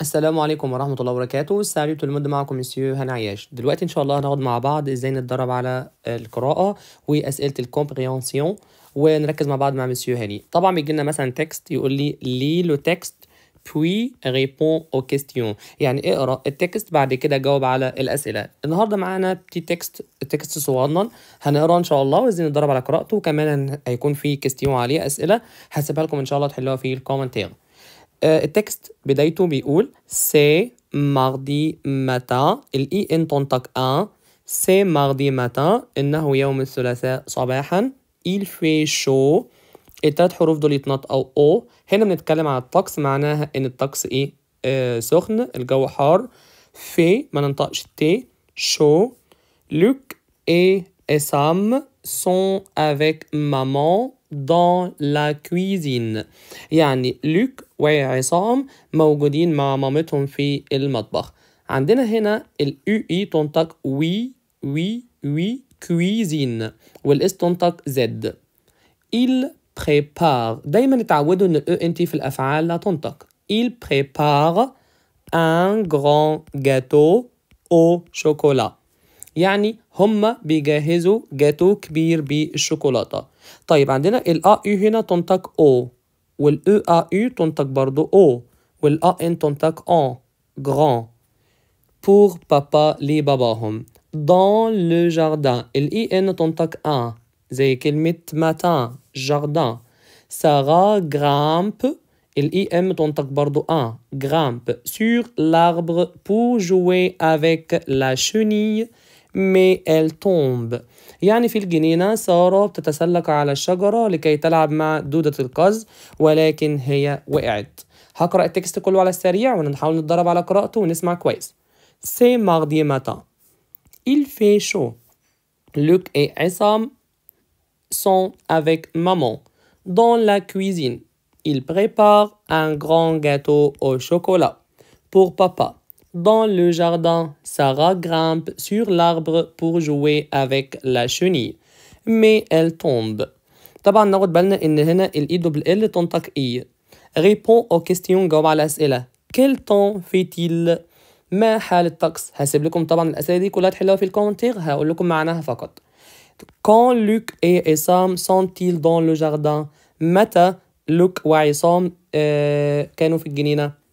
السلام عليكم ورحمة الله وبركاته سعيد طول المدة معكم مسيو هاني عياش دلوقتي إن شاء الله هنقعد مع بعض إزاي نتدرب على القراءة وأسئلة الكومبريانسيون ونركز مع بعض مع مسيو هاني طبعا بيجي لنا مثلا تكست يقول لي لي لو تكست بوي ريبون او كيستيون يعني اقرا التكست بعد كده جاوب على الاسئله النهارده معانا بتي تكست تكست صغنن هنقراه ان شاء الله وازاي نتدرب على قراءته وكمان هيكون في كيستيون عليه اسئله هسيبها لكم ان شاء الله تحلوها في الكومنتير آه، التكست بدايته بيقول سي ماردي ماتا الاي ان تنطق ان سي ماردي ماتا انه يوم الثلاثاء صباحا il fait chaud التلات حروف دول يتنطقوا او هنا بنتكلم على الطقس معناها ان الطقس ايه آه سخن الجو حار في ما ننطقش تي شو لوك اي اسام sont avec maman dans la cuisine يعني لوك وعصام موجودين مع مامتهم في المطبخ عندنا هنا ال اي e تنطق وي وي وي كويزين والاس تنطق زد il prépare دايما اتعودوا ان الاو e انتي في الافعال لا تنطق il prépare un grand gâteau au chocolat يعني هم بيجهزوا جاتو كبير بالشوكولاتة طيب عندنا ال ا يو هنا تنطق او والـ او e ا يو تنطق برضو او والـ ا ان تنطق ان grand pour papa لي باباهم dans le jardin الاي ان e تنطق أ زي كلمة matin jardin غرامب الـ الاي ام تنطق برضو أ غرامب sur l'arbre pour jouer avec la chenille مي ال تومب يعني في الجنينة سارة بتتسلق على الشجرة لكي تلعب مع دودة القز ولكن هي وقعت هقرأ التكست كله على السريع ونحاول نتدرب على قراءته ونسمع كويس سي ماردي ماتا. Il fait chaud. Luc et Essam sont avec maman dans la cuisine. Ils préparent un grand gâteau au chocolat pour papa. dans le jardin, Sarah grimpe sur l'arbre pour jouer avec la chenille. Mais elle tombe. طبعا ناخد بالنا ان هنا الاي دبل ال e تنطق اي. ريبون او كيستيون جاوب على الاسئله. Quel temps فيتيل ما حال الطقس؟ هسيب لكم طبعا الاسئله دي كلها تحلوها في الكومنتير هقول لكم معناها فقط. كون لوك اي Essam سونتيل دون dans le jardin? متى لوك وعصام آه، كانوا في الجنينه؟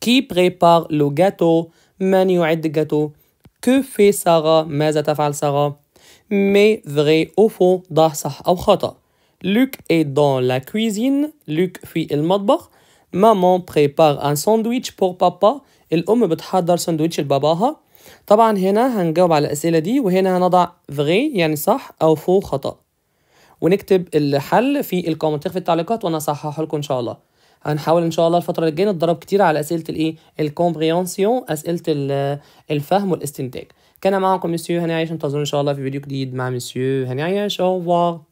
كي بريبار لو جاتو من يعد جاتو كو في ساغا ماذا تفعل ساغا مي فري او فو ضح صح أو خطأ لوك اي دون لا كويزين لوك في المطبخ مامون بريبار ان ساندويتش بور بابا الأم بتحضر ساندويتش لباباها طبعا هنا هنجاوب على الأسئلة دي وهنا هنضع فري يعني صح أو فو خطأ ونكتب الحل في الكومنتات في التعليقات وأنا أصححه لكم إن شاء الله هنحاول ان شاء الله الفتره اللي جايه نتدرب كتير على اسئله الايه الكومبرينسيون اسئله الفهم والاستنتاج كان معكم مسيو هاني عايش ان شاء الله في فيديو جديد مع مسيو هاني او